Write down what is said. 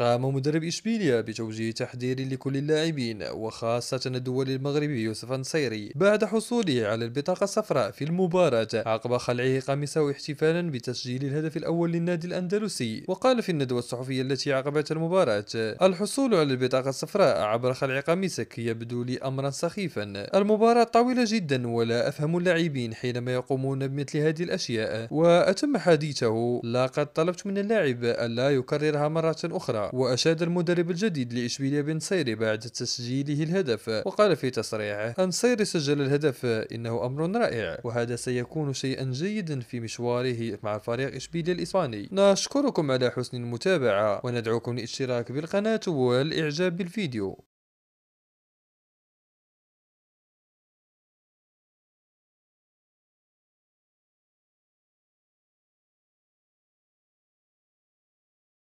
قام مدرب إشبيليا بتوجيه تحذير لكل اللاعبين وخاصة الدول المغربي يوسف النصيري بعد حصوله على البطاقة الصفراء في المباراة عقب خلعه قميصه احتفالا بتسجيل الهدف الأول للنادي الأندلسي وقال في الندوة الصحفية التي عقبت المباراة الحصول على البطاقة الصفراء عبر خلع قميصك يبدو لي أمرا سخيفا المباراة طويلة جدا ولا أفهم اللاعبين حينما يقومون بمثل هذه الأشياء وأتم حديثه لقد طلبت من اللاعب ألا يكررها مرة أخرى وأشاد المدرب الجديد لإشبيليا بن سيري بعد تسجيله الهدف وقال في تصريحه أن سيري سجل الهدف إنه أمر رائع وهذا سيكون شيئا جيدا في مشواره مع فريق إشبيليا الإسباني نشكركم على حسن المتابعة وندعوكم للاشتراك بالقناة والإعجاب بالفيديو